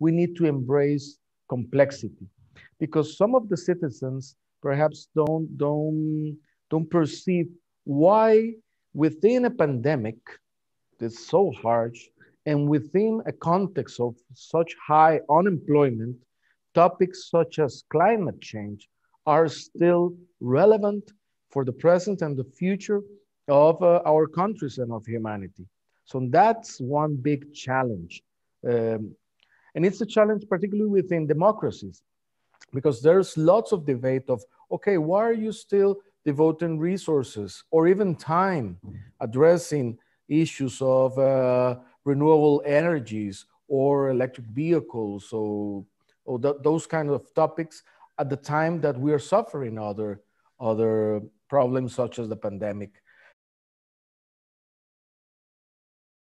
we need to embrace complexity because some of the citizens perhaps don't, don't, don't perceive why within a pandemic that's so harsh and within a context of such high unemployment, topics such as climate change are still relevant for the present and the future of uh, our countries and of humanity. So that's one big challenge um, and it's a challenge, particularly within democracies, because there's lots of debate of, okay, why are you still devoting resources or even time addressing issues of uh, renewable energies or electric vehicles or, or th those kind of topics at the time that we are suffering other, other problems such as the pandemic